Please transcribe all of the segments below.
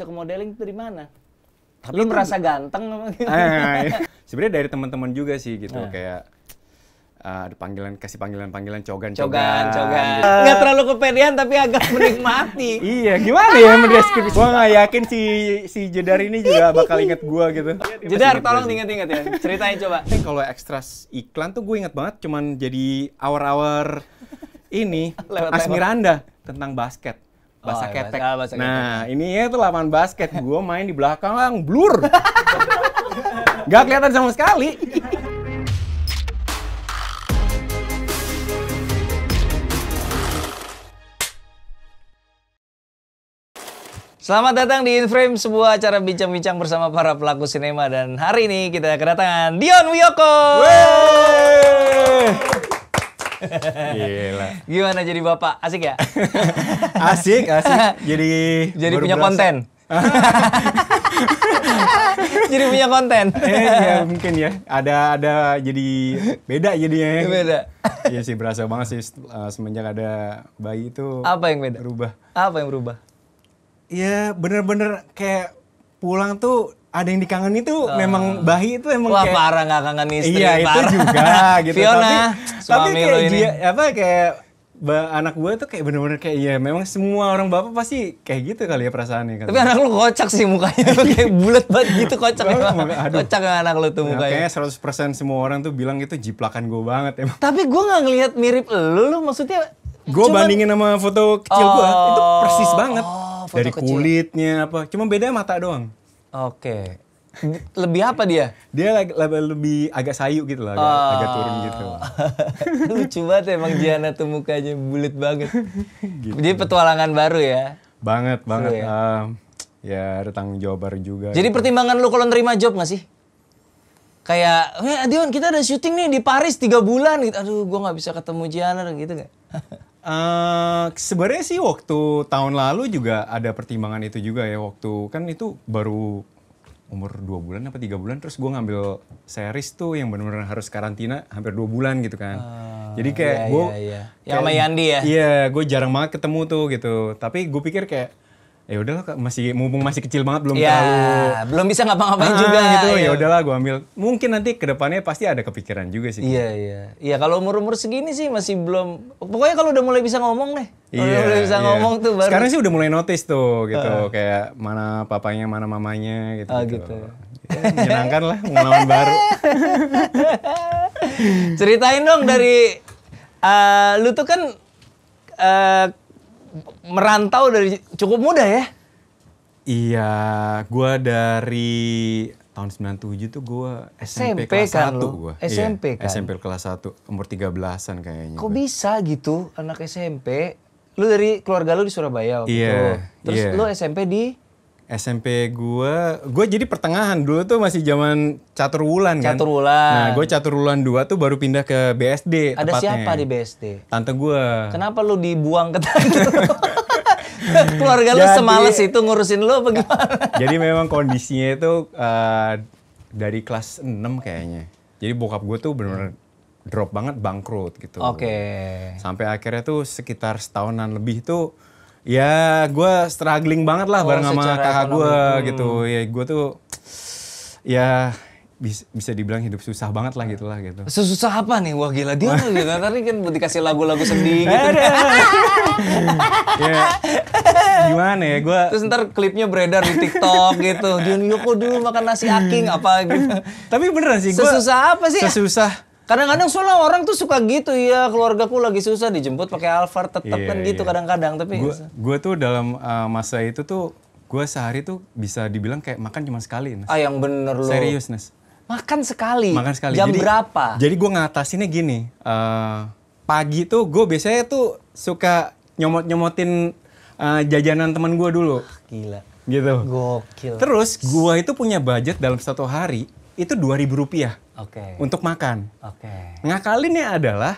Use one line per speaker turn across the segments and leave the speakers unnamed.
cek modeling itu di mana? Tapi lu kan merasa ganteng eh,
Sebenarnya dari teman-teman juga sih gitu iya. ah. kayak uh, ada panggilan kasih panggilan panggilan cogan cogan cogan, cogan. Gitu. Eh. nggak
terlalu kepedean tapi agak menikmati iya gimana ya mendeskripsi gua
nggak yakin si si jedar ini juga bakal inget gua gitu jedar tolong inget-inget
ya ceritain
coba kalau ekstras iklan tuh gue inget banget cuman jadi hour-hour ini lewat, Asmiranda tentang basket
Bahasa oh, ya, ketek. Ah, bahasa nah,
ketek. ini ya itu lapangan basket. Gue main di belakang blur. Gak kelihatan sama sekali.
Selamat datang di Inframe, sebuah acara bincang-bincang bersama para pelaku sinema dan hari ini kita kedatangan Dion Wiyoko. Wey! Gila. Gimana jadi bapak? Asik ya?
asik, asik. Jadi jadi punya berasa. konten.
jadi punya konten. Eh, ya
mungkin ya. Ada ada jadi beda jadinya. Ya. Beda. Iya sih berasa banget sih eh, semenjak ada bayi itu. Apa
yang beda? Berubah. Apa yang berubah?
Ya bener-bener kayak pulang tuh ada yang dikangen itu oh. memang bahi itu emang Wah, kayak parah nggak kangen iya, istri iya parah. itu juga gitu Fiona tapi, suami tapi kayak dia apa kayak ba anak gue tuh kayak bener-bener kayak iya memang semua orang bapak pasti kayak gitu kali ya perasaannya kan. Tapi anak lu
kocak sih mukanya
kayak bulat banget gitu kocak ya. Kocak anak lu tuh nah, mukanya. Kayaknya 100% semua orang tuh bilang itu jiplakan gue banget emang.
Tapi gue nggak ngelihat mirip lu, lu maksudnya
Gue bandingin sama foto kecil oh, gue, itu persis banget. Oh, foto Dari kecil. kulitnya apa, cuma beda mata doang. Oke. Lebih apa dia? Dia lebih, lebih agak sayu gitu loh, agak, oh. agak turun gitu.
Lucu banget emang ya, Giana tuh mukanya bulat banget. Gitu. Jadi petualangan baru ya?
Banget, banget. Ya? Uh, ya ada tanggung jawab baru juga. Jadi gitu.
pertimbangan lu kalau nerima job gak sih? Kayak, eh Dion kita ada syuting nih di Paris tiga bulan gitu. Aduh gue gak bisa ketemu Giana gitu gak?
Uh, sebenarnya sih waktu tahun lalu juga ada pertimbangan itu juga ya waktu kan itu baru umur dua bulan apa tiga bulan terus gue ngambil series tuh yang benar-benar harus karantina hampir dua bulan gitu kan uh, jadi kayak iya, gue iya,
iya, yang sama Yandi ya iya
gue jarang banget ketemu tuh gitu tapi gue pikir kayak ya udahlah masih mumpung masih kecil banget belum ya, terlalu belum bisa ngapa-ngapain ah, juga gitu iya ya, udahlah gue ambil mungkin nanti kedepannya pasti ada kepikiran juga sih iya iya
iya kalau umur umur segini sih masih belum pokoknya kalau udah mulai bisa ngomong deh kalau yeah, iya, mulai bisa yeah. ngomong tuh baru sekarang sih udah
mulai notice tuh gitu uh. kayak mana papanya mana mamanya ah, gitu uh, gitu, gitu. menyenangkan lah pengalaman baru
ceritain dong dari uh, lu tuh kan uh, merantau dari cukup muda ya?
Iya, gue dari tahun 97 tuh gue SMP, SMP kelas kan 1 gua. SMP iya, kan? SMP kelas 1, umur 13-an kayaknya.
Kok gua. bisa gitu anak SMP? Lu dari keluarga lu di Surabaya waktu yeah, itu. Terus yeah. lu SMP di?
SMP gue, gue jadi pertengahan dulu tuh masih zaman catur wulan kan. Catur wulan. Nah gue catur wulan dua tuh baru pindah ke BSD. Ada tepatnya. siapa di BSD? Tante gue. Kenapa
lu dibuang ke tante? Keluarga lu semales itu ngurusin lu apa nah, gimana? jadi
memang kondisinya itu uh, dari kelas 6 kayaknya. Jadi bokap gue tuh bener-bener drop banget bangkrut gitu. Oke. Okay. Sampai akhirnya tuh sekitar setahunan lebih tuh ya gue struggling banget lah oh, bareng sama kakak gue hmm. gitu ya gue tuh ya bisa, dibilang hidup susah
banget lah gitu lah gitu. Sesusah apa nih? Wah gila dia tuh gitu. Tadi kan dikasih lagu-lagu sedih gitu. yeah. Ya, gimana ya gue. Terus ntar klipnya beredar di TikTok gitu. Jun Yoko dulu makan nasi aking apa gitu. Tapi beneran sih gue. Susah apa sih? Susah. Kadang-kadang soalnya orang tuh suka gitu ya keluargaku lagi susah dijemput pakai Alphard tetap yeah, kan gitu iya. kadang-kadang yeah. tapi
gua tuh dalam uh, masa itu tuh gua sehari tuh bisa dibilang kayak makan cuma sekali Nes. Ah yang bener loh. Serius Nes.
Makan sekali. Makan sekali. Jam jadi, berapa?
Jadi gua ngatasinnya gini. Uh, pagi tuh gue biasanya tuh suka nyomot-nyomotin uh, eh, jajanan teman gua dulu. Ah, gila. Gitu. Gokil. Terus gua itu punya budget dalam satu hari itu dua ribu rupiah okay. untuk makan. Oke. Okay. Ngakalinnya adalah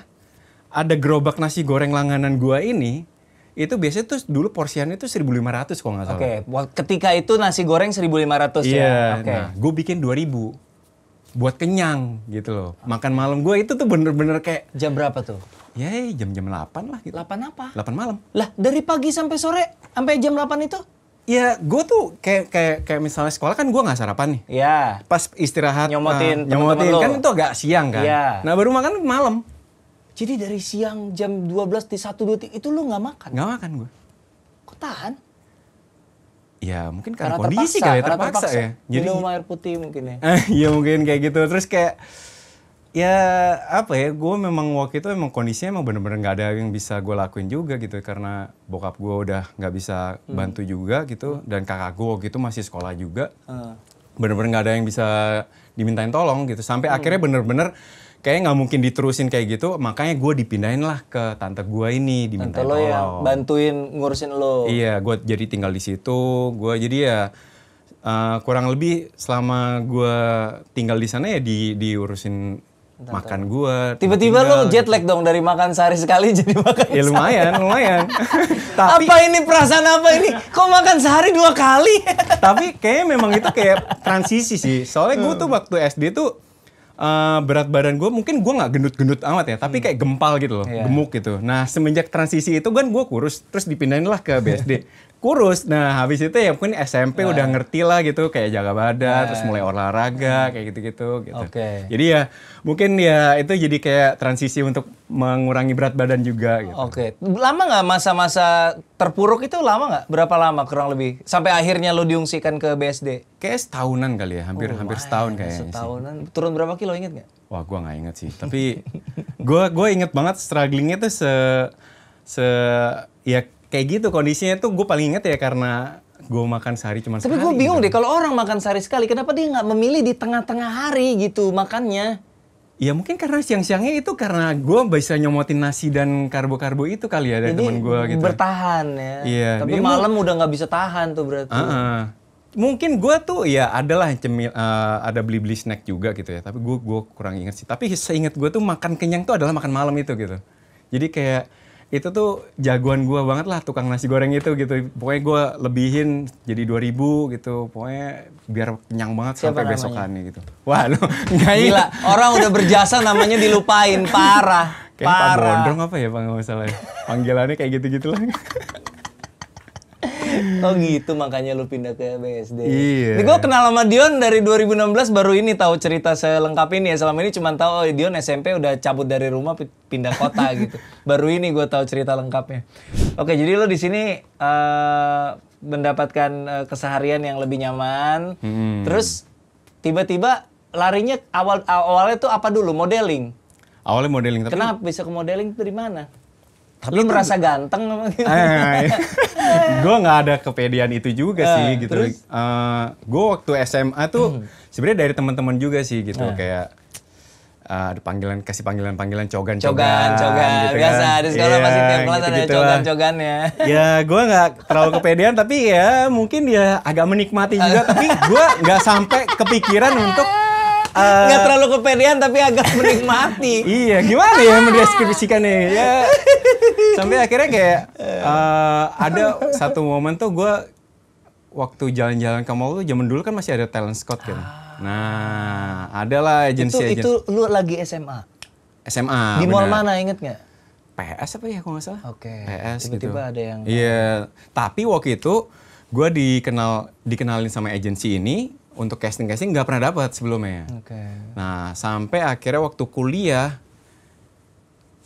ada gerobak nasi goreng langganan gua ini itu biasanya tuh dulu porsiannya itu 1500 kalau nggak salah. Oke,
okay. ketika itu nasi goreng 1500 yeah, ya. Iya, Oke. Okay. Nah,
gua bikin 2000 buat kenyang gitu loh. Okay. Makan malam gua itu tuh bener-bener kayak jam berapa tuh? Ya jam-jam 8
lah gitu. 8 apa? 8 malam. Lah dari pagi sampai sore sampai jam 8 itu Ya, gue tuh
kayak kayak kayak misalnya sekolah kan gue nggak sarapan nih. Iya. Pas istirahat nyomotin, nah, nyomotin temen -temen kan itu agak siang kan. Iya. Nah
baru makan malam. Jadi dari siang jam 12 di satu dua itu lu nggak makan? Nggak makan gue. Kok tahan?
Ya mungkin karena, karena kondisi terpaksa, kali ya, terpaksa, terpaksa ya. Jadi minum
air putih mungkin ya.
Iya mungkin kayak gitu. Terus kayak ya apa ya gue memang waktu itu emang kondisinya emang bener-bener nggak ada yang bisa gue lakuin juga gitu karena bokap gue udah nggak bisa hmm. bantu juga gitu hmm. dan kakak gue waktu itu masih sekolah juga hmm. bener-bener nggak -bener ada yang bisa dimintain tolong gitu sampai hmm. akhirnya bener-bener kayaknya nggak mungkin diterusin kayak gitu makanya gue dipindahin lah ke tante gue ini dimintain tante lo ya
bantuin ngurusin lo
iya gue jadi tinggal di situ gue jadi ya Uh, kurang lebih selama gue tinggal di sana ya di diurusin
Entah, makan gua. Tiba-tiba lo jet gitu. lag dong dari makan sehari sekali jadi makan. Ya lumayan, sehari. lumayan. tapi apa ini perasaan apa ini? Kok makan sehari dua kali?
tapi kayak memang itu kayak transisi sih. Soalnya gue tuh hmm. waktu SD tuh uh, berat badan gue mungkin gue nggak gendut-gendut amat ya tapi hmm. kayak gempal gitu loh yeah. gemuk gitu nah semenjak transisi itu kan gue kurus terus dipindahin lah ke BSD kurus. Nah, habis itu ya mungkin SMP nah. udah ngerti lah gitu kayak jaga badan, nah. terus mulai olahraga nah.
kayak gitu-gitu gitu. Oke. Okay.
Jadi ya mungkin ya itu jadi kayak transisi untuk mengurangi berat badan juga gitu. Oke. Okay.
Lama nggak masa-masa terpuruk itu lama nggak? Berapa lama kurang lebih? Sampai akhirnya lo diungsikan ke BSD? Kayak
setahunan kali ya, hampir oh, hampir setahun kayaknya.
Setahunan. Sih. Turun berapa kilo inget nggak? Wah, gue nggak inget sih.
Tapi gue gua inget banget strugglingnya tuh se se ya kayak gitu kondisinya tuh gue paling inget ya karena gue makan sehari cuma tapi gue bingung gitu. deh kalau
orang makan sehari sekali kenapa dia nggak memilih di tengah-tengah hari gitu makannya
Ya mungkin karena siang-siangnya itu karena gue bisa nyomotin nasi dan karbo-karbo itu kali ya dari teman gue gitu.
bertahan ya. Iya. Tapi ya malam udah nggak bisa tahan tuh berarti. Uh
-uh. Mungkin gue tuh ya adalah cemil, uh, ada beli-beli snack juga gitu ya. Tapi gue gua kurang inget sih. Tapi seingat gue tuh makan kenyang tuh adalah makan malam itu gitu. Jadi kayak itu tuh jagoan gue banget lah tukang nasi goreng itu gitu. Pokoknya gue lebihin jadi 2000 gitu. Pokoknya biar kenyang banget Siapa sampai besokannya gitu. Wah lu nggak Gila, orang udah berjasa namanya dilupain, parah. Kayaknya parah. Pak Gondrong apa ya Pak, nggak masalah ya. Panggilannya kayak gitu-gitu lah.
oh gitu makanya lu pindah ke BSD. Iya. gue kenal sama Dion dari 2016 baru ini tahu cerita selengkap ini ya. Selama ini cuma tahu oh, Dion SMP udah cabut dari rumah pindah kota gitu. Baru ini gue tahu cerita lengkapnya. Oke, jadi lu di sini uh, mendapatkan uh, keseharian yang lebih nyaman. Hmm. Terus tiba-tiba larinya awal awalnya tuh apa dulu? Modeling.
Awalnya modeling tapi Kenapa
bisa ke modeling dari mana? Tapi lu merasa ganteng apa gitu?
gue nggak ada kepedean itu juga uh, sih gitu. Uh, eh, gue waktu SMA tuh hmm. sebenarnya dari teman-teman juga sih gitu uh. kayak uh, ada panggilan kasih panggilan panggilan cogan cogan cogan, cogan gitu kan. biasa kan. di sekolah yeah, masih tiap kelas gitu, ada cogan cogan ya ya gue nggak terlalu kepedean tapi ya mungkin dia agak menikmati juga tapi gue nggak sampai kepikiran untuk uh, terlalu kepedean tapi
agak menikmati.
iya, gimana ya ah. mendeskripsikan nih? Ya, sampai akhirnya kayak uh, ada satu momen tuh gue waktu jalan-jalan ke mall tuh zaman dulu kan masih ada talent scout kan. Ah. Nah, adalah agensi itu, Itu
lu lagi SMA.
SMA. Di mall mana
inget nggak? PS apa ya kalau nggak salah? Oke. Okay. PS gitu. Tiba-tiba gitu. ada yang. Iya. Yeah.
Tapi waktu itu gue dikenal dikenalin sama agensi ini untuk casting casting nggak pernah dapat sebelumnya. Okay. Nah sampai akhirnya waktu kuliah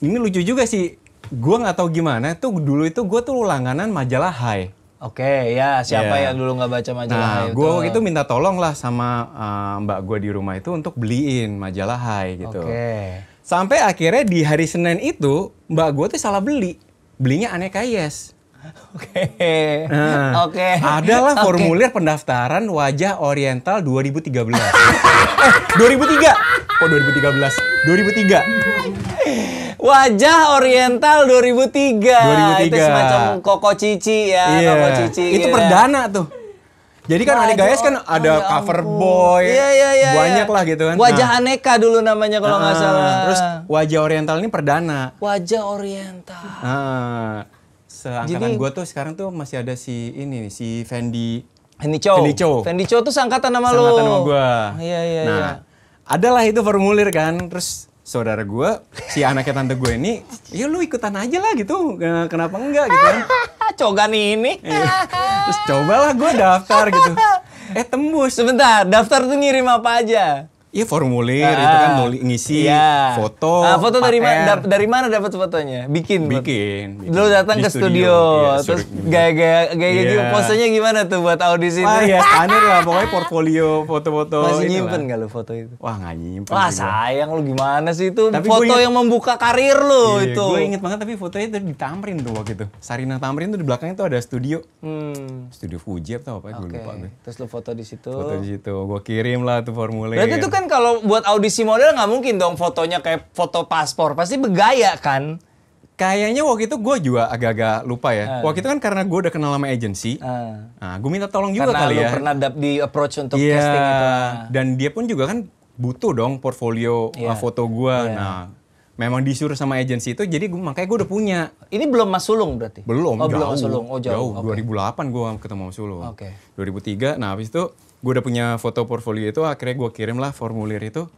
ini lucu juga sih. Gue nggak tahu gimana tuh dulu itu gue tuh langganan majalah High. Oke okay, ya siapa yeah. yang dulu
nggak baca majalah nah, High? Gue waktu
itu minta tolong lah sama uh, mbak gue di rumah itu untuk beliin majalah High gitu. Oke. Okay. Sampai akhirnya di hari Senin itu mbak gue tuh salah beli, belinya aneka yes.
Oke. Okay. Nah, Oke. Okay. Adalah formulir
pendaftaran wajah Oriental 2013. eh, 2003. Oh, 2013.
2003. Wajah Oriental 2003. 2003. Itu semacam koko cici ya, yeah. koko cici. Itu gitu perdana tuh.
Jadi kan Wajah, guys kan ada oh, ya cover boy, iya, iya, iya, iya, banyak lah gitu kan. Wajah nah.
aneka dulu namanya kalau nggak uh, salah. Terus
Wajah Oriental ini perdana.
Wajah Oriental.
Uh seangkatan gue tuh sekarang tuh masih ada si ini nih, si Fendi. Fendi Chow. Fendi Chow. Fendi
Chow tuh seangkatan sama lo. Seangkatan sama gue. Iya, iya, nah, iya.
adalah itu formulir kan. Terus saudara gue, si anaknya tante gue ini, ya lu ikutan aja lah gitu.
Kenapa enggak gitu kan. Cogan ini. Iya. Terus cobalah gue daftar gitu. Eh tembus. Sebentar, daftar tuh ngirim apa aja? Iya
formulir ah, itu kan ah, nulis ngisi iya. foto. Ah, foto dari mana
dari mana dapat fotonya?
Bikin. Bikin.
bikin. Lo datang ke studio, studio. Iya, terus gaya-gaya gaya yeah. posenya gimana tuh buat audisi itu? ya standar
lah pokoknya portfolio foto-foto Masih nyimpen enggak lu foto itu? Wah, nggak nyimpen. Wah,
sayang lu gimana sih itu tapi foto yang membuka karir lo iya, itu. Gue inget banget tapi fotonya itu di Tamrin
tuh waktu itu. Sarina Tamrin tuh di belakangnya tuh ada studio. Hmm. Studio Fuji atau apa okay. gue lupa gue.
Terus lo foto di situ. Foto di
situ. Gue kirim lah tuh formulir. Berarti itu kan
kalau buat audisi model nggak mungkin dong fotonya kayak foto paspor, pasti bergaya kan? Kayaknya waktu itu gue juga
agak-agak lupa ya. Uh. Waktu itu kan karena gue udah kenal sama agensi, uh. Eh. nah, gue minta tolong juga karena kali ya. karena pernah
di approach untuk yeah. casting itu.
Dan dia pun juga kan butuh dong portfolio yeah. Uh, foto gue. Yeah. Nah, memang disuruh sama agensi itu, jadi gua, makanya gue udah punya. Ini belum Mas
Sulung berarti? Belum, oh, jauh. Belum Mas Sulung. Oh, jauh. jauh. Okay.
2008 gue ketemu Mas Sulung. Okay. 2003, nah habis itu gue udah punya foto portfolio itu akhirnya gue kirim lah formulir itu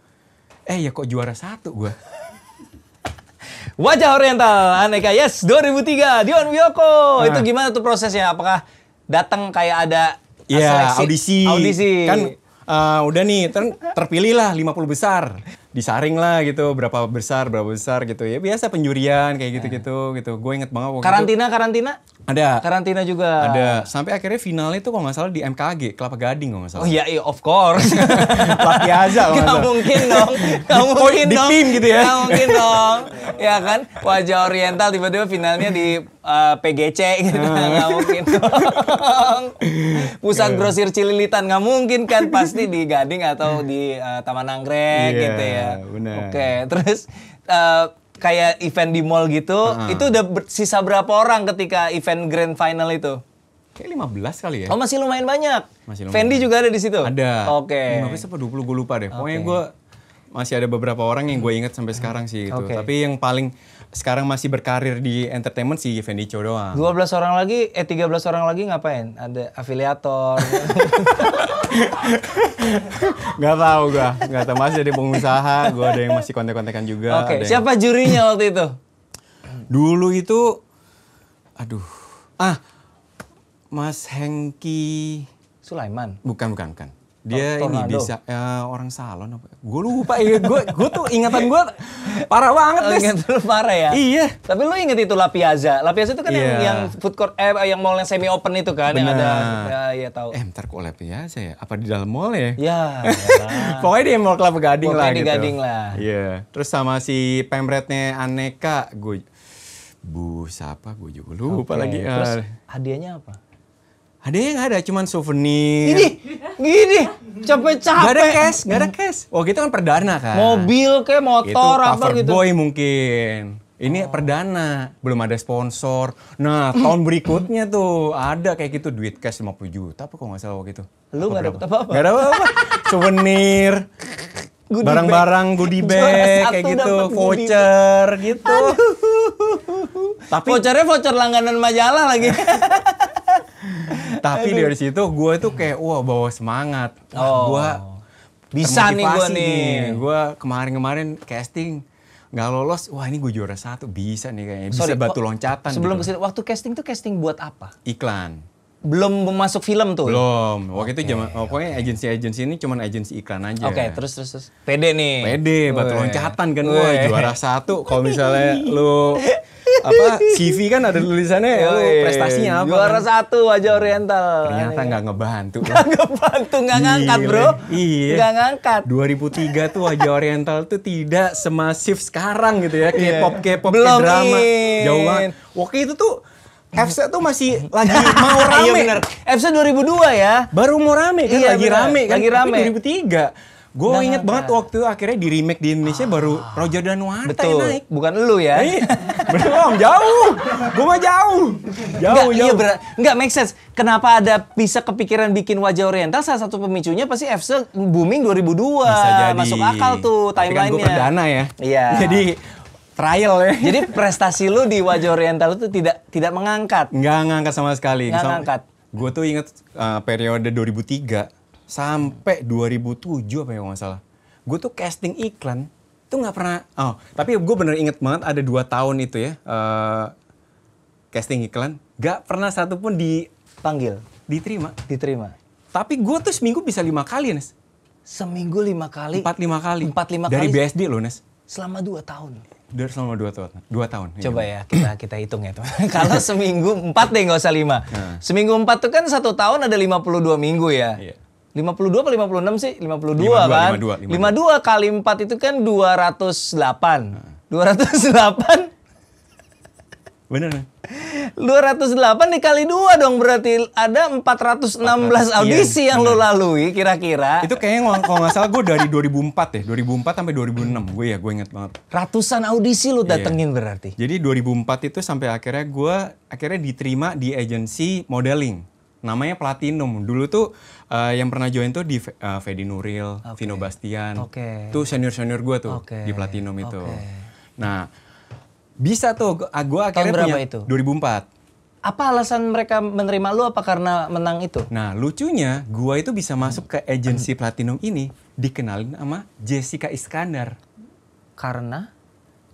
eh ya kok juara satu gue
Wajah Oriental Aneka Yes 2003 Dion Wiyoko nah. itu gimana tuh prosesnya apakah datang kayak ada ya, audisi.
Audisi. Kan uh, udah nih ter kan terpilih lah 50 besar disaring lah gitu berapa besar berapa besar gitu ya biasa penjurian kayak iya. gitu gitu gitu gue inget banget waktu karantina itu, karantina ada karantina juga ada sampai akhirnya finalnya tuh kalau nggak salah di MKG Kelapa
Gading kalau nggak salah oh iya, iya of course
Laki aja nggak mungkin dong nggak oh, mungkin dong tim gitu ya nggak mungkin dong
ya kan wajah Oriental tiba-tiba finalnya di uh, eh, PGC gitu hmm. nggak mungkin dong pusat iya. grosir Cililitan nggak mungkin kan pasti di Gading atau di uh, Taman Anggrek yeah. gitu ya
Oke, okay.
terus uh, kayak event di mall gitu, uh-huh. itu udah ber- sisa berapa orang ketika event grand final itu? Kayak 15 kali ya. Oh, masih lumayan banyak.
Masih lumayan. Fendi juga ada di situ? Ada. Oke. Okay. 15 apa 20 gue lupa deh. Pokoknya gue masih ada beberapa orang yang gue ingat sampai sekarang sih gitu. Okay. Tapi yang paling sekarang masih berkarir di entertainment si Fendi Fendicho doang.
12 orang lagi, eh 13 orang lagi ngapain? Ada afiliator.
gak tau gue gak tahu masih jadi pengusaha, gue ada yang masih kontek-kontekan juga. Oke, okay. siapa
yang... jurinya waktu itu? Dulu itu
aduh. Ah,
Mas Hengki Sulaiman.
Bukan, bukan, bukan dia Tornado. ini bisa uh, orang salon apa ya? gue lupa ya gue gue tuh
ingatan gue parah banget deh ingat lu parah ya iya tapi lu inget itu La Piazza La Piazza itu kan yeah. yang, iya. yang food court eh yang mall yang semi open itu kan Bener. yang ada ya, ya tahu eh ntar kok La Piazza
ya apa di dalam mall ya ya, pokoknya di mall Kelapa Gading pokoknya lah di gitu. Gading lah iya yeah. terus sama si pemretnya Aneka gue bu siapa gue juga lupa okay. lagi terus ah.
hadiahnya apa
ada yang ada, cuman souvenir. Gini,
gini, capek-capek. Gak ada cash, gak ada cash.
Oh itu kan perdana kan. Mobil kayak motor apa gitu. boy mungkin. Ini oh. perdana, belum ada sponsor. Nah, tahun berikutnya tuh ada kayak gitu duit cash 50 juta apa kok nggak salah waktu itu. Lu
nggak dapet apa-apa? Gak ada
apa-apa. souvenir, barang-barang gitu, goodie bag, kayak gitu, voucher gitu. Tapi
vouchernya voucher langganan majalah lagi.
tapi dari situ gue tuh kayak wah bawa semangat ah, oh. gue bisa nih gue nih gue kemarin-kemarin casting nggak lolos wah ini gue juara satu bisa nih kayaknya bisa Sorry, batu loncatan sebelum gitu.
kesini waktu casting tuh casting buat apa
iklan belum masuk film tuh. Belum. Waktu okay. itu zaman oh, pokoknya agensi-agensi ini cuman agensi iklan aja. Oke, okay, terus terus terus. PD nih. PD, batu loncatan kan gue juara satu kalau misalnya lu apa CV kan ada tulisannya ya prestasinya apa juara kan?
satu aja oriental
ternyata iya. nggak ngebantu nggak
ngebantu nggak ngangkat bro
iya nggak ngangkat 2003 tuh aja oriental tuh tidak semasif sekarang gitu ya iya. K-pop K-pop K-drama jauh banget
waktu itu tuh FC tuh masih lagi mau iya, rame. Iya bener. FC 2002 ya.
Baru mau rame kan, iya, lagi bener. rame kan. Lagi rame. Tapi 2003. Gue nah, inget nah. banget waktu akhirnya di remake di Indonesia ah.
baru Roger dan Danuarta Betul. naik. Bukan lu ya. Iya. Belum, jauh. Gue mah jauh. Jauh, Nggak, jauh. Iya bener. Enggak, make sense. Kenapa ada bisa kepikiran bikin wajah oriental salah satu pemicunya pasti FC booming 2002. Bisa jadi. Masuk akal tuh timelinenya. Tapi kan gue perdana ya. Iya. Jadi trial ya. Jadi prestasi lu di wajah oriental itu tidak tidak mengangkat.
Enggak ngangkat sama sekali. Nggak ngangkat. Gue tuh inget uh, periode 2003 sampai 2007 apa ya nggak salah. Gue tuh casting iklan itu nggak pernah. Oh, tapi gue bener inget banget ada dua tahun itu ya uh, casting iklan. Gak pernah satupun dipanggil. Diterima. Diterima. Tapi gue
tuh seminggu bisa lima kali, Nes. Seminggu lima kali? Empat lima kali. Empat lima kali? Dari BSD loh, Nes. Selama dua tahun. Dari selama dua tahun. Dua tahun. Iya. Coba ya kita kita hitung ya tuh. Kalau seminggu empat deh nggak usah lima. Nah. Seminggu empat tuh kan satu tahun ada lima puluh dua minggu ya. Iya. Lima puluh dua lima puluh enam sih? Lima puluh dua kan? Lima Lima dua kali empat itu kan dua ratus delapan. Nah. Dua ratus delapan. Bener kan? 208 dikali dua dong berarti ada 416 iya, audisi yang lo lalui kira-kira. Itu
kayaknya kalau nggak salah gue dari 2004 ya, 2004 sampai 2006 gue ya gue inget banget.
Ratusan audisi lo iya. datengin
berarti. Jadi 2004 itu sampai akhirnya gue akhirnya diterima di agensi modeling namanya Platinum. Dulu tuh uh, yang pernah join tuh di uh, Fedi Nuril, okay. Vino Bastian. Okay. Tuh senior-senior gue tuh okay. di Platinum itu. Okay. Nah, bisa tuh, gue ah, akhirnya berapa punya itu? 2004
apa alasan mereka menerima lu apa karena menang itu?
Nah, lucunya gue itu bisa masuk ke agensi Platinum ini dikenalin sama Jessica Iskandar. Karena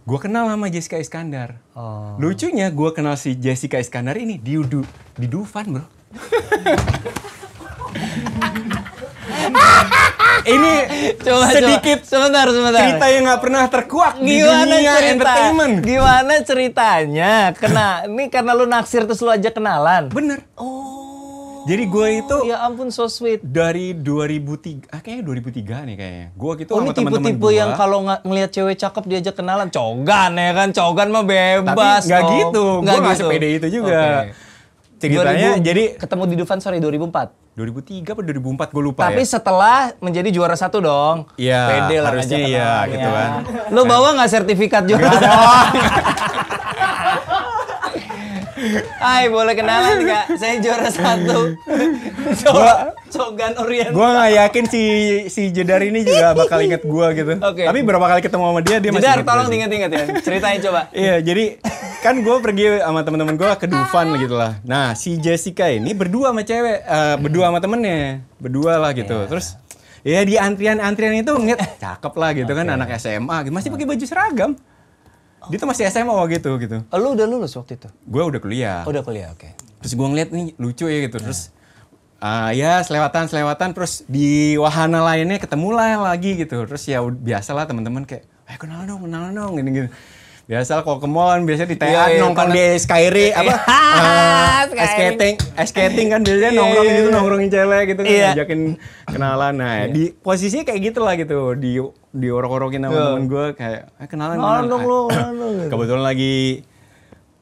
Gue kenal sama Jessica Iskandar. Oh. Lucunya gue kenal si Jessica Iskandar ini di du, di Dufan, Bro.
ini coba, sedikit coba. sebentar sebentar cerita yang nggak pernah terkuak gimana di dunia cerita, entertainment gimana ceritanya kena ini karena lu naksir terus lu aja kenalan bener oh jadi gue itu ya ampun so sweet
dari 2003 ah kayaknya 2003 nih ya kayaknya gue gitu oh, sama teman-teman tipe-tipe yang kalau
ng ngelihat cewek cakep diajak kenalan cogan ya kan cogan mah bebas tapi nggak gitu gue nggak gitu. sepede itu juga okay ceritanya 2000, jadi ketemu di Dufan sorry 2004 2003 atau 2004 gue lupa Tapi ya. setelah menjadi juara satu dong. ya, Pede lah harusnya
iya kan. gitu iya. kan.
Lo kan. bawa nggak sertifikat juara? Gak satu Hai, boleh kenalan nggak? Saya juara satu. Coba Sogan Orient. Gue
nggak yakin si si Jedar ini juga bakal inget gue gitu. Okay. Tapi berapa kali ketemu sama dia dia Jedar, masih. Jedar, tolong inget
inget ya. Ceritain coba.
Iya, jadi kan gue pergi sama temen-temen gue ke Dufan gitu lah. Nah si Jessica ini berdua sama cewek, uh, berdua sama temennya, berdua lah gitu. Yeah. Terus ya di antrian-antrian itu ngeliat ah, cakep lah gitu okay. kan anak SMA gitu. masih ah. pakai baju seragam. Dia tuh masih SMA waktu gitu gitu. Oh, lu udah lulus waktu itu? Gue udah kuliah. Oh, udah kuliah, oke. Okay. Terus gue ngeliat nih lucu ya gitu. Iya. Terus yeah. uh, ya selewatan selewatan terus di wahana lainnya ketemu lah lagi gitu. Terus ya biasa lah temen-temen kayak, eh kenalan dong, kenalan dong, gini-gini. Biasa kalau ke mall kan biasanya di TA iya, iya, nongkrong di Skyri iya. apa? uh, skating, skating kan biasanya nongkrong gitu nongkrongin cewek gitu kan ngajakin kenalan. Nah, di posisi kayak gitulah gitu. Di di orang orokin sama temen gue kayak eh, kenalan kenalan dong lu. Ah,
gitu. Kebetulan
lagi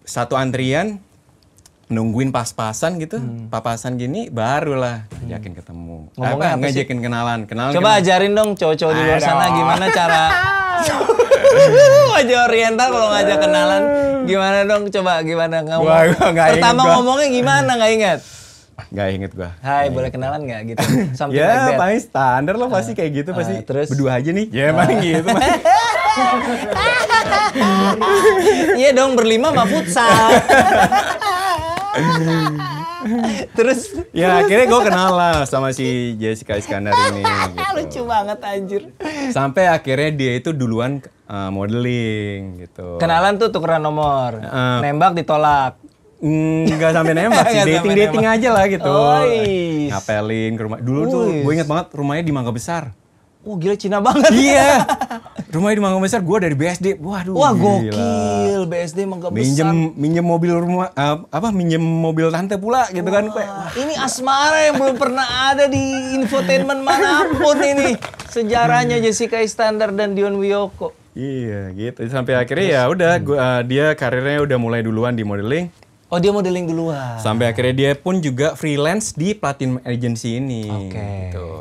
satu antrian nungguin pas-pasan gitu, hmm. papasan gini barulah hmm. ngajakin ketemu. Ngomongnya apa ngajakin kenalan, kenalan. Coba kenalan. ajarin
dong cowok-cowok di luar sana gimana cara Wajah oriental kalau ngajak kenalan gimana dong coba gimana ngomong Gua, gua gak Pertama gua. ngomongnya gimana nggak inget Gak inget gua. Hai, gak boleh kenalan nggak gitu? ya, yeah, like paling
standar lo pasti ah. kayak gitu. Pasti ah, terus, berdua aja nih. Ya, yeah, paling uh, gitu.
Iya dong, berlima mah futsal. terus
ya terus. akhirnya gue kenal lah sama si Jessica Iskandar ini gitu.
lucu banget anjir
sampai akhirnya dia itu duluan uh, modeling gitu
kenalan tuh tukeran nomor uh, nembak ditolak nggak sampai nembak sih dating dating aja lah gitu Ois.
ngapelin ke rumah dulu Ois. tuh gue inget banget rumahnya di Mangga Besar
Oh gila Cina banget. Iya
rumahnya di Mangga Besar, gue dari BSD. Waduh. Wah, gila. gokil.
BSD Mangga Besar. Minjem
minjem mobil rumah uh, apa minjem mobil tante pula gitu Wah. kan, Wah,
ini asmara yang belum pernah ada di infotainment manapun ini. Sejarahnya Jessica Iskandar dan Dion Wiyoko.
Iya, gitu. Sampai akhirnya ya udah gua uh, dia karirnya udah mulai duluan di modeling.
Oh dia modeling duluan.
Sampai akhirnya dia pun juga freelance di Platinum Agency ini. Oke. Okay. Gitu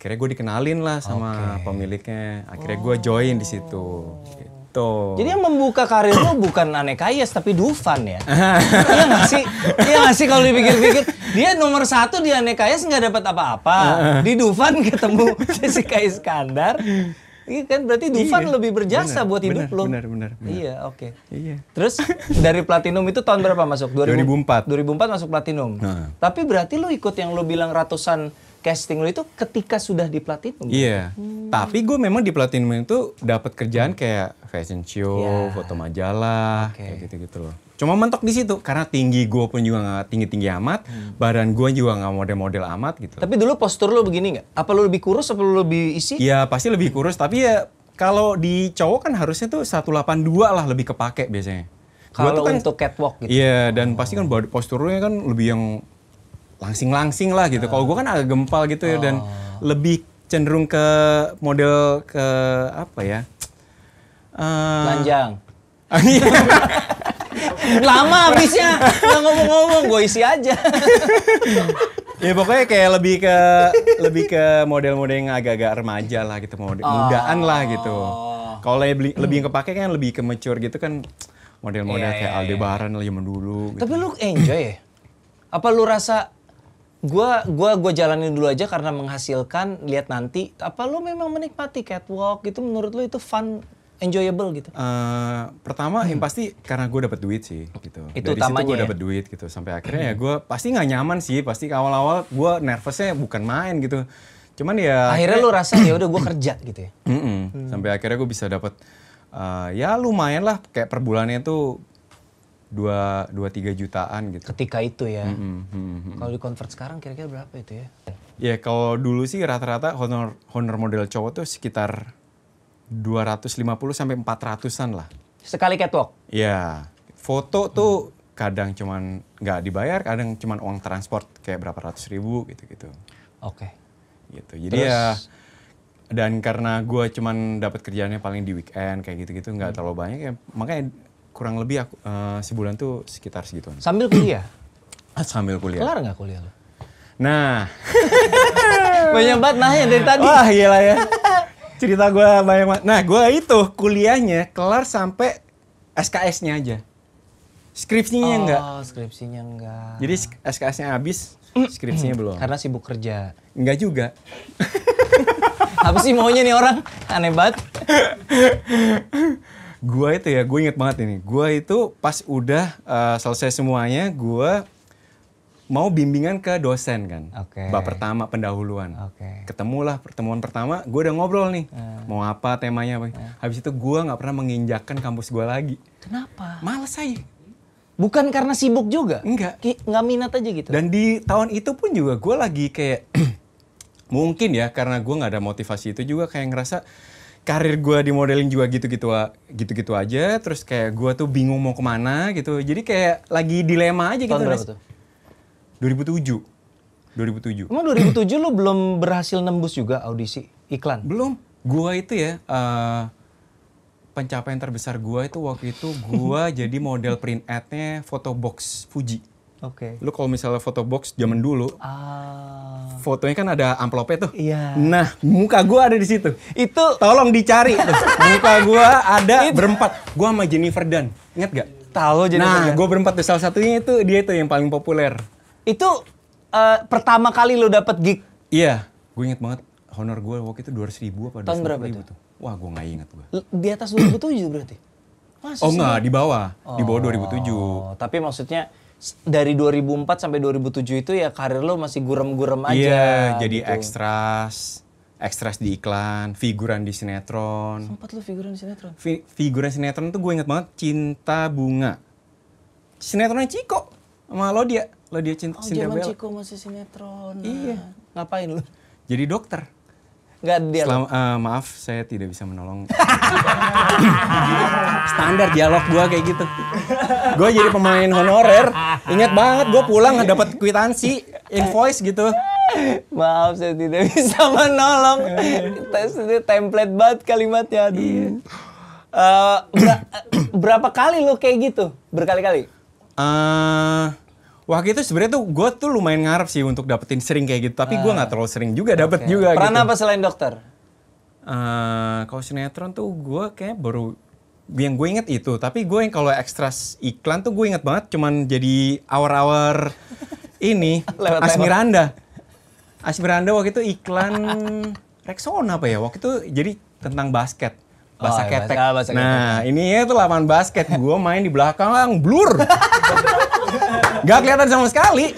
akhirnya gue dikenalin lah sama okay. pemiliknya akhirnya oh. gue join di situ gitu. Jadi
yang membuka karir lo bukan aneka yes, tapi Dufan ya? iya nggak sih? Iya nggak sih kalau dipikir-pikir? Dia nomor satu di aneka yes nggak dapat apa-apa. Di Dufan ketemu Jessica Iskandar. Iya kan berarti iya, Dufan iya, lebih berjasa bener, buat hidup lo. benar, benar. Iya, oke. Okay. Iya. Terus dari platinum itu tahun berapa masuk? 2000, 2004. 2004 masuk platinum. Nah. Tapi berarti lo ikut yang lo bilang ratusan casting lo itu ketika sudah di platinum. Iya. Yeah. Hmm. Tapi
gue memang di platinum itu dapat kerjaan kayak fashion show, yeah. foto majalah, okay. kayak gitu-gitu loh. Cuma mentok di situ karena tinggi gue pun juga nggak tinggi-tinggi amat, hmm. badan gue juga nggak model-model amat gitu. Tapi dulu postur lo begini nggak? Apa lo lebih kurus apa lo lebih isi? Iya pasti lebih kurus, tapi ya kalau di cowok kan harusnya tuh 182 lah lebih kepake biasanya. Kalau kan, untuk
catwalk gitu.
Iya, dan oh. pasti kan posturnya kan lebih yang langsing-langsing lah gitu. Uh. Kalau gue kan agak gempal gitu ya dan oh. lebih cenderung ke model ke apa ya? Uh,
Lama habisnya nggak ngomong-ngomong, gue isi aja.
ya pokoknya kayak lebih ke lebih ke model-model yang agak-agak remaja lah gitu, model oh. mudaan lah gitu. Oh. Kalau lebih hmm. lebih yang kepake kan lebih ke mature gitu kan model-model yeah, kayak yeah, iya. Aldebaran yeah. lah zaman dulu.
Tapi gitu. lu enjoy ya? Apa lu rasa gua gua gua jalanin dulu aja karena menghasilkan lihat nanti apa lu memang menikmati catwalk gitu menurut lu itu fun enjoyable gitu uh, pertama hmm. yang pasti karena gue dapat duit sih gitu itu dari situ gue dapat ya?
duit gitu sampai akhirnya ya hmm. gue pasti nggak nyaman sih pasti awal-awal gue nervousnya bukan main gitu cuman ya akhirnya kayak, lu rasa
ya udah gue kerja gitu ya
mm Hmm. sampai akhirnya gue bisa dapat uh, eh, ya lumayan lah kayak per bulannya tuh dua dua tiga jutaan gitu. Ketika itu ya. Mm-hmm. Hmm,
kalau di convert sekarang kira-kira berapa itu ya?
Ya kalau dulu sih rata-rata honor honor model cowok tuh sekitar 250 sampai 400-an lah.
Sekali catwalk?
Iya. Foto tuh kadang cuman nggak dibayar, kadang cuman uang transport kayak berapa ratus ribu gitu-gitu. Oke. Okay. Gitu. Jadi ya, Terus, ya dan karena gue cuman dapat kerjaannya paling di weekend kayak gitu-gitu nggak -gitu, hmm. terlalu banyak ya makanya kurang lebih aku, uh, sebulan tuh sekitar segitu. Sambil kuliah? Sambil kuliah. Kelar nggak kuliah lo? Nah.
banyak banget nah dari tadi. Wah gila ya.
Cerita gue banyak banget. Nah gue itu kuliahnya kelar sampai SKS-nya aja. Skripsinya oh, enggak.
skripsinya enggak. Jadi
SKS-nya habis, skripsinya belum. Karena sibuk kerja. Enggak juga.
Apa sih maunya nih orang? Aneh banget.
Gua itu ya, gue inget banget ini. Gua itu pas udah uh, selesai semuanya, gue mau bimbingan ke dosen kan. Oke. Okay. pertama pendahuluan. Oke. Okay. Ketemulah pertemuan pertama, gue udah ngobrol nih. hmm. Mau apa temanya apa. Eh. Habis itu gue nggak pernah menginjakkan kampus gue lagi.
Kenapa? Males aja. Bukan karena sibuk juga? Enggak. Nggak minat aja gitu? Dan
di tahun itu pun juga gue lagi kayak... mungkin ya, karena gue nggak ada motivasi itu juga kayak ngerasa karir gue di modeling juga gitu-gitu gitu-gitu aja terus kayak gue tuh bingung mau kemana gitu jadi kayak lagi dilema aja gitu tahun berapa tuh? 2007 2007 emang 2007 lo belum berhasil nembus juga audisi iklan? belum gue itu ya uh, pencapaian terbesar gue itu waktu itu gue jadi model print ad-nya Photobox Fuji Oke. Okay. Lu kalau misalnya foto box zaman dulu,
ah.
fotonya kan ada amplopnya tuh. Iya. Nah, muka gua ada di situ. Itu tolong dicari muka gua ada berempat. Gua sama Jennifer Dan. Ingat gak? Tahu Jennifer Nah, Dan. gua berempat tuh. Salah satunya itu dia itu yang paling populer.
Itu uh, pertama kali lu dapet gig?
Iya. Gue inget banget honor gue waktu itu 200 ribu apa Tahun berapa itu tuh? Wah, gue nggak inget gue.
Di atas 2007 berarti? Masih oh enggak, di bawah. di bawah 2007. Tapi maksudnya dari 2004 sampai 2007 itu ya karir lo masih gurem-gurem aja. Iya, jadi gitu.
ekstras, ekstras di iklan, figuran di sinetron.
Sempat lo figuran di sinetron?
Fi figuran sinetron tuh gue inget banget Cinta Bunga. Sinetronnya Ciko sama lo dia, lo dia cinta oh, Cinta Bella.
Ciko masih sinetron. Iya. Nah.
Ngapain lo? Jadi dokter.
Enggak dia. Selam,
uh, maaf, saya tidak bisa menolong. Standar dialog gua kayak gitu. Gua jadi pemain honorer.
Ingat banget gua pulang dapat kwitansi, invoice gitu. Maaf saya tidak bisa menolong. Itu template banget kalimatnya. Aduh. Uh, iya. eh, ber eh, berapa kali lo kayak gitu? Berkali-kali? Uh,
waktu itu sebenarnya tuh gue tuh lumayan ngarep sih untuk dapetin sering kayak gitu tapi gue ah. nggak terlalu sering
juga dapet juga peran gitu. apa selain dokter
uh, kalau sinetron tuh gue kayak baru yang gue inget itu tapi gue yang kalau ekstra iklan tuh gue inget banget cuman jadi hour-hour ini lewat, Asmiranda lewat. Asmiranda waktu itu iklan Rexona apa ya waktu itu jadi tentang basket
bahasa oh, iya, ketek. bahasa ah, nah,
ini ya itu lapangan basket. Gue main di belakang blur. Gak kelihatan sama sekali.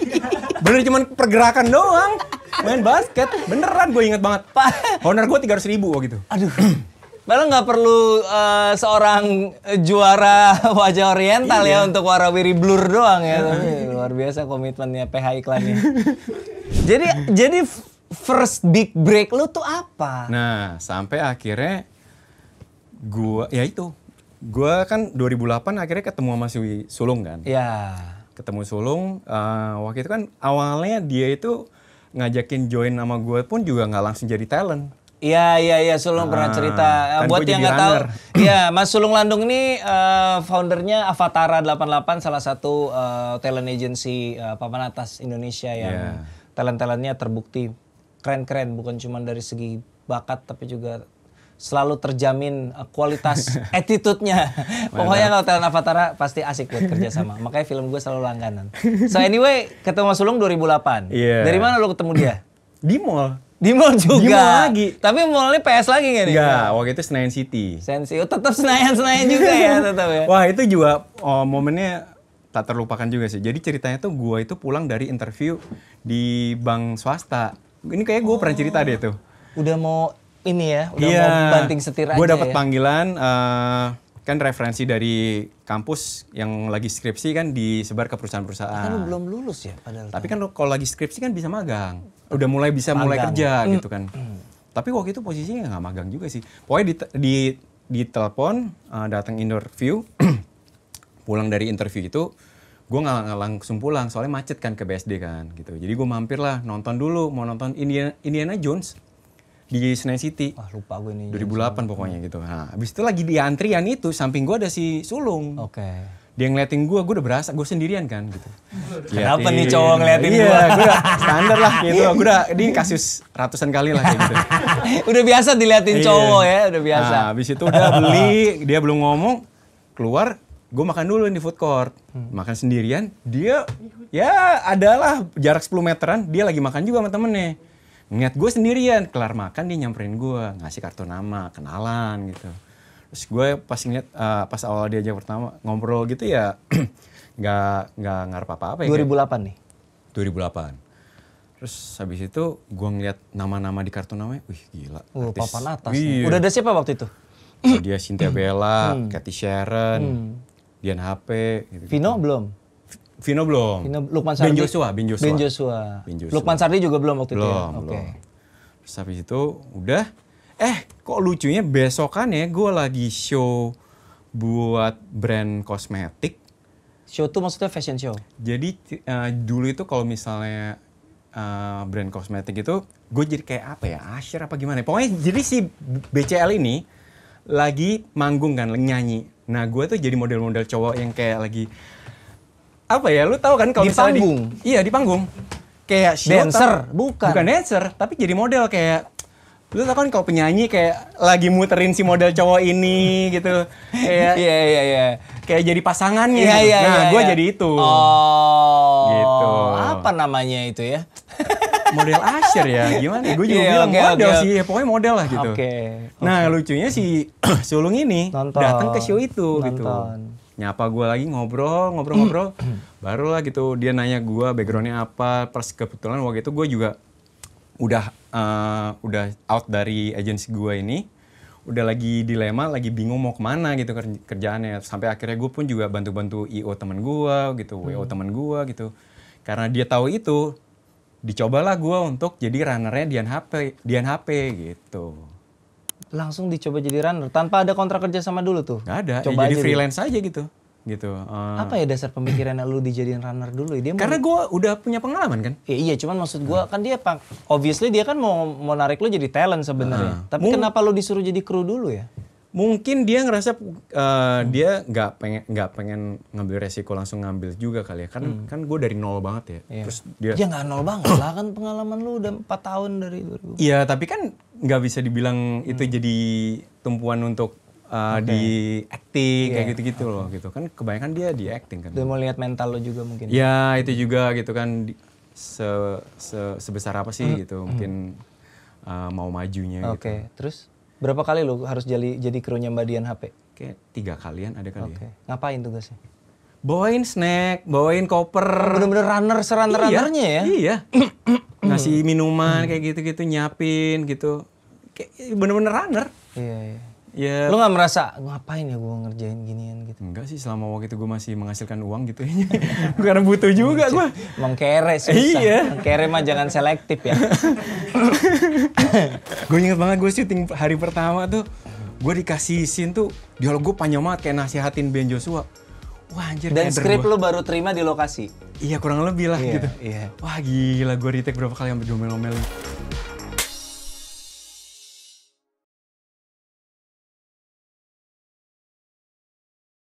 Bener cuma pergerakan doang. Main basket,
beneran gue inget banget. Pak. Honor gue 300 ribu waktu itu. Aduh. Padahal nggak perlu uh, seorang juara wajah oriental ya iya. ya untuk warawiri blur doang ya. Iya. luar biasa komitmennya PH iklannya. jadi jadi first big break lu tuh apa? Nah, sampai akhirnya gue
ya itu. gue kan 2008 akhirnya ketemu sama si Sulung kan. Iya ketemu sulung uh, waktu itu kan awalnya dia itu ngajakin join sama gue pun juga nggak langsung jadi talent
Iya iya iya Sulung nah, pernah ah, cerita. Kan eh, Buat yang nggak tahu, iya Mas Sulung Landung ini uh, foundernya Avatara 88 salah satu uh, talent agency uh, papan atas Indonesia yang yeah. talent-talentnya terbukti keren-keren bukan cuma dari segi bakat tapi juga selalu terjamin eh, kualitas attitude-nya. Pokoknya kalau Talent pasti asik buat kerja sama. Makanya film gue selalu langganan. So anyway, ketemu Mas Sulung 2008. Yeah. Dari mana lo ketemu dia? Di mall. Di mall juga. Di mall lagi. Tapi mallnya PS lagi gak nih? Enggak,
waktu itu Senayan City.
Senayan City. Oh, tetap Senayan-Senayan juga ya tetap ya.
Wah itu juga oh, momennya tak terlupakan juga sih. Jadi ceritanya tuh gue itu pulang dari interview di bank swasta. Ini kayak gue oh. pernah cerita deh tuh.
Udah mau ini ya, udah yeah. mau banting setir gua aja. Gue dapat ya.
panggilan uh, kan referensi dari kampus yang lagi skripsi kan disebar ke perusahaan-perusahaan. Kan
belum lulus ya padahal.
Tapi kan kalau lagi skripsi kan bisa magang. Udah mulai bisa magang. mulai ya. kerja mm. gitu kan. Mm. Tapi waktu itu posisinya nggak magang juga sih. Pokoknya di di, di telepon uh, datang interview. pulang dari interview itu gue nggak langsung pulang soalnya macet kan ke BSD kan gitu. Jadi gue mampirlah nonton dulu mau nonton Indiana, Indiana Jones di Senayan City. Wah lupa gue ini. 2008 pokoknya gitu. Nah, habis itu lagi di antrian itu samping gue ada si Sulung. Oke. Okay. Dia ngeliatin gue, gue udah berasa, gue sendirian kan gitu. Kenapa iya. nih cowok ngeliatin iya, gue? udah standar lah gitu. Gue udah, ini kasus ratusan kali lah kayak gitu.
udah biasa diliatin iya. cowok ya, udah biasa. Nah, habis itu udah beli,
dia belum ngomong, keluar, gue makan dulu di food court. Hmm. Makan sendirian, dia ya adalah jarak 10 meteran, dia lagi makan juga sama temennya. Ngeliat gue sendirian, kelar makan dia nyamperin gue, ngasih kartu nama, kenalan gitu. Terus gue pas ngeliat, uh, pas awal dia aja pertama, ngobrol gitu ya nggak nggak ngarep apa-apa ya. 2008 kan? nih? 2008. Terus habis itu gue ngeliat nama-nama di kartu namanya, wih gila. Uh, artis. papan atas. Iya. Udah ada siapa waktu itu? Dia Cynthia Bella, Katy hmm. Cathy Sharon, hmm. Dian HP. Gitu -gitu. Vino belum? Vino belum. Vino,
Lukman Sardi. Ben Joshua, Ben Joshua. Ben Joshua. Ben Joshua. Lukman Sardi juga belum waktu belum, itu ya? Oke. Okay.
Terus habis itu udah, eh kok lucunya besokan ya gue lagi show buat brand kosmetik. Show tuh maksudnya fashion show? Jadi uh, dulu itu kalau misalnya uh, brand kosmetik itu, gue jadi kayak apa ya, Asher apa gimana. Ya. Pokoknya jadi si BCL ini lagi manggung kan, nyanyi. Nah gue tuh jadi model-model cowok yang kayak lagi apa ya lu tahu kan kalau di panggung di, iya di panggung kayak
Shota, dancer bukan bukan
dancer tapi jadi model kayak lu tau kan kalau penyanyi kayak lagi muterin si model cowok ini gitu kayak iya iya iya kayak jadi pasangannya yeah, gitu. yeah, nah yeah, gue yeah. jadi itu oh
gitu apa namanya itu ya model Asher ya gimana gue juga yeah, bilang okay, model okay. sih ya,
pokoknya model lah gitu okay, okay. nah lucunya si Sulung ini datang ke show itu gitu. Nonton. gitu nyapa gue lagi ngobrol ngobrol ngobrol barulah gitu dia nanya gue backgroundnya apa pers kebetulan waktu itu gue juga udah uh, udah out dari agensi gue ini udah lagi dilema lagi bingung mau kemana gitu kerjaannya sampai akhirnya gue pun juga bantu-bantu io teman gue gitu hmm. wo teman gue gitu karena dia tahu itu dicobalah gue untuk jadi runnernya Dian HP Dian HP gitu
langsung dicoba jadi runner tanpa ada kontrak kerja sama dulu tuh? Gak ada. Ya Coba ya, jadi aja freelance
dulu. aja gitu gitu. Uh, apa ya
dasar pemikiran lu dijadiin runner dulu? Dia karena gue udah punya pengalaman kan. Iya, iya cuman maksud gue hmm. kan dia pak, obviously dia kan mau mau narik lu jadi talent sebenarnya. Uh, Tapi mung- kenapa lu disuruh jadi kru dulu ya? Mungkin dia ngerasa
uh, dia nggak pengen nggak pengen ngambil resiko langsung ngambil juga kali ya. Kan hmm. kan gue dari nol banget ya. Iya. Terus dia Ya nggak
nol banget lah kan pengalaman lu udah empat tahun dari
Iya, tapi kan nggak bisa dibilang hmm. itu jadi tumpuan untuk uh, okay. di acting yeah. kayak iya. gitu-gitu loh gitu kan kebanyakan dia di acting kan. Dia mau
lihat mental lo juga mungkin.
Ya itu juga gitu kan se, se sebesar apa sih mm. gitu hmm. mungkin uh, mau majunya. Gitu. Oke okay. gitu.
terus berapa kali lo harus jadi jadi krunya Mbak Dian HP? Kayak tiga kalian ada kali okay. ya. Ngapain tugasnya?
Bawain snack, bawain koper.
Oh, bener-bener runner runner runnernya iya, ya?
Iya. Ngasih minuman kayak gitu-gitu, nyapin gitu
bener-bener runner.
Iya, iya. Ya. Lu gak merasa ngapain
ya gue ngerjain ginian gitu? Enggak sih, selama waktu itu gue masih menghasilkan uang gitu ya. Karena butuh juga gue. kere susah. Iya. Kere mah jangan selektif ya.
gue inget banget gue syuting hari pertama tuh. Gue dikasih scene tuh, dialog gue panjang banget kayak nasihatin Ben Joshua.
Wah anjir. Dan skrip lu baru terima di lokasi?
Iya kurang lebih lah iya, gitu. Iya. Wah gila gue retake berapa kali sampai domel